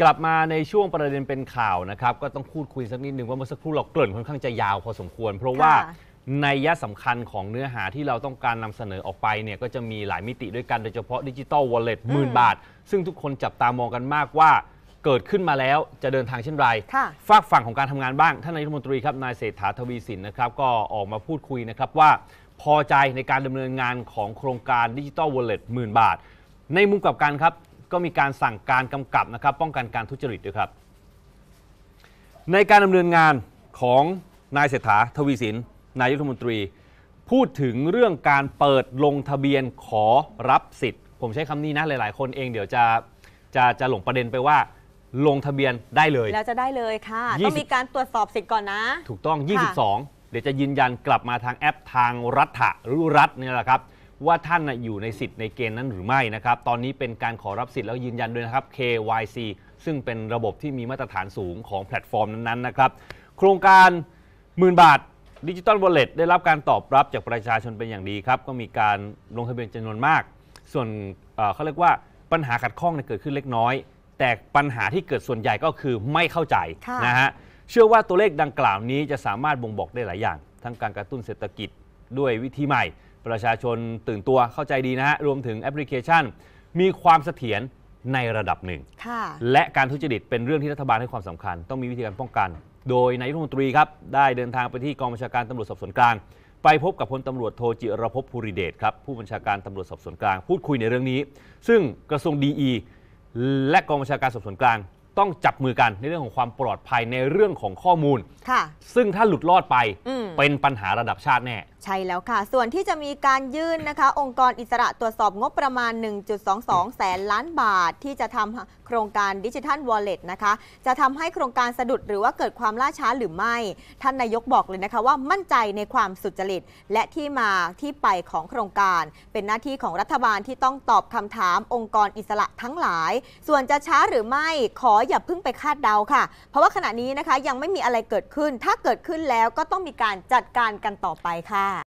กลับมาในช่วงประเด็นเป็นข่าวนะครับ ก็ต้องพูดคุยสักนิดหนึ่งว่าเมื่อสักครู่เราเกริ่นค่อนข้างจะยาวพอสมควร เพราะว่าในยะสำคัญของเนื้อหาที่เราต้องการนำเสนอออกไปเนี่ยก็จะมีหลายมิติด้วยกันโดยเฉพาะดิจิตอลวอลเล็ตหมื่นบาท ซึ่งทุกคนจับตามองกันมากว่า เกิดขึ้นมาแล้วจะเดินทางเช่นไรฝากฝั่งของการทำงานบ้างท่านนายกรัฐมนตรีครับนายเศรษฐาทวีสินนะครับก็ออกมาพูดคุยนะครับว่า พอใจในการดำเนินงานของโครงการดิจิตอลวอลเล็ตหมื่นบาท ในมุมกลับกันครับก็มีการสั่งการกำกับนะครับ ป้องกันการทุจริตด้วยครับ ในการดำเนินงานของนายเศรษฐาทวีสินนายรัฐมนตรี พูดถึงเรื่องการเปิดลงทะเบียนขอรับสิทธิ์ ผมใช้คำนี้นะหลายๆคนเอง เดี๋ยวจะจะจะหลงประเด็นไปว่าลงทะเบียนได้เลย แล้วจะได้เลยค่ะ20ต้องมีการตรวจสอบสิทธิ์ก่อนนะ ถูกต้อง 22 เดี๋ยวจะยืนยันกลับมาทางแอปทางรัฐะรือรัฐนี่แหละครับว่าท่านอยู่ในสิทธิ์ในเกณฑ์นั้นหรือไม่นะครับ ตอนนี้เป็นการขอรับสิทธิ์แล้วยืนยันด้วยนะครับ KYC ซึ่งเป็นระบบที่มีมาตรฐานสูงของแพลตฟอร์มนั้นๆนะครับ โครงการหมื่นบาทดิจิตอลวัลเลตได้รับการตอบรับจากประชาชนเป็นอย่างดีครับ ก็มีการลงทะเบียนจำนวนมาก ส่วนเขาเรียกว่าปัญหาขัดข้องเกิดขึ้นเล็กน้อย แต่ปัญหาที่เกิดส่วนใหญ่ก็คือไม่เข้าใจนะฮะ เชื่อว่าตัวเลขดังกล่าวนี้จะสามารถบ่งบอกได้หลายอย่าง ทั้งการกระตุ้นเศรษฐกิจด้วยวิธีใหม่ประชาชนตื่นตัวเข้าใจดีนะฮะ รวมถึงแอปพลิเคชัน มีความเสถียรในระดับหนึ่งและการทุจริตเป็นเรื่องที่รัฐบาลให้ความสำคัญต้องมีวิธีการป้องกัน โดยนายรัฐมนตรีครับ ได้เดินทางไปที่กองบัญชาการตำรวจสอบสวนกลาง ไปพบกับพลตำรวจโทจิรพภภูริเดชครับ ผู้บัญชาการตำรวจสอบสวนกลางพูดคุยในเรื่องนี้ ซึ่งกระทรวงดีและกองบัญชาการสอบสวนกลางต้องจับมือกันในเรื่องของความปลอดภัยในเรื่องของข้อมูล ค่ะ ซึ่งถ้าหลุดรอดไปเป็นปัญหาระดับชาติแน่ ใช่แล้วค่ะ ส่วนที่จะมีการยื่นนะคะองค์กรอิสระตรวจสอบงบประมาณ 1.22 แสนล้านบาท ที่จะทำโครงการดิจิทัลวอลเล็ตนะคะ จะทำให้โครงการสะดุดหรือว่าเกิดความล่าช้าหรือไม่ ท่านนายกบอกเลยนะคะว่ามั่นใจในความสุจริตและที่มาที่ไปของโครงการ เป็นหน้าที่ของรัฐบาลที่ต้องตอบคำถามองค์กรอิสระทั้งหลาย ส่วนจะช้าหรือไม่ขออย่าเพิ่งไปคาดเดาค่ะ เพราะว่าขณะนี้นะคะยังไม่มีอะไรเกิดขึ้น ถ้าเกิดขึ้นแล้วก็ต้องมีการจัดการกันต่อไปค่ะ